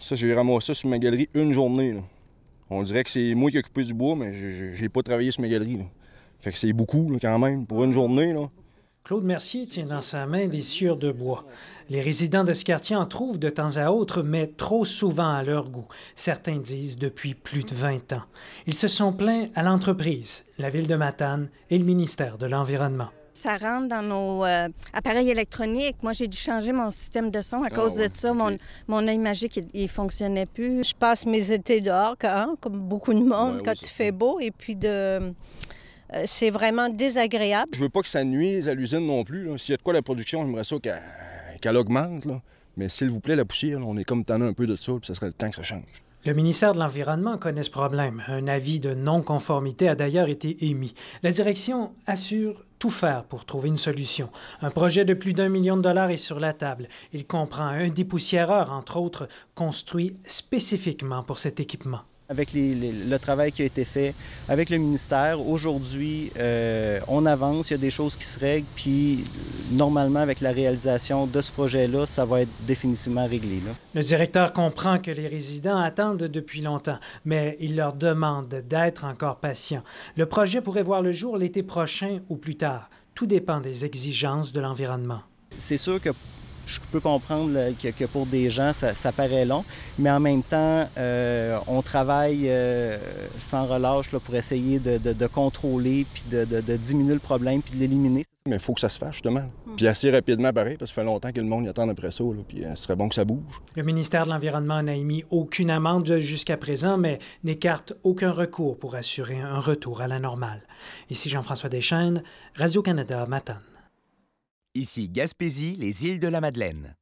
Ça, j'ai ramassé ça sur ma galerie une journée. On dirait que c'est moi qui ai coupé du bois, mais j'ai pas travaillé sur ma galerie. Fait que c'est beaucoup quand même pour une journée. Claude Mercier tient dans sa main des sciures de bois. Les résidents de ce quartier en trouvent de temps à autre, mais trop souvent à leur goût. Certains disent depuis plus de 20 ans. Ils se sont plaints à l'entreprise, la ville de Matane et le ministère de l'Environnement ça rentre dans nos euh, appareils électroniques. Moi, j'ai dû changer mon système de son à ah cause de ça. Mon, mon œil magique, il, ne fonctionnait plus. Je passe mes étés dehors, comme beaucoup de monde, quand il fait beau. Et puis de euh, c'est vraiment désagréable. Je veux pas que ça nuise à l'usine non plus. S'il y a de quoi la production, j'aimerais ça qu'elle augmente. Mais s'il vous plaît, la poussière, on est comme as un peu de ça, puis ça serait le temps que ça change. Le ministère de l'Environnement connaît ce problème. Un avis de non-conformité a d'ailleurs été émis. La direction assure tout faire pour trouver une solution. Un projet de plus d'un million de dollars est sur la table. Il comprend un dépoussiéreur, entre autres, construit spécifiquement pour cet équipement. Avec le travail qui a été fait avec le ministère, aujourd'hui, euh, on avance, il y a des choses qui se règlent, puis euh, normalement, avec la réalisation de ce projet-là, ça va être définitivement réglé. Le directeur comprend que les résidents attendent depuis longtemps, mais il leur demande d'être encore patients. Le projet pourrait voir le jour l'été prochain ou plus tard. Tout dépend des exigences de l'environnement. C'est sûr que je peux comprendre que, pour des gens, ça, paraît long, mais en même temps, euh, on travaille euh, sans relâche pour essayer de, contrôler, puis de, diminuer le problème, puis de l'éliminer. Mais il faut que ça se fasse, justement. Hmm. Puis assez rapidement, pareil, parce que ça fait longtemps que le monde y attend après ça, puis euh, ce serait bon que ça bouge. Le ministère de l'Environnement n'a émis aucune amende jusqu'à présent, mais n'écarte aucun recours pour assurer un retour à la normale. Ici Jean-François Deschaines, Radio-Canada, Matane. Ici Gaspésie, les îles de la Madeleine.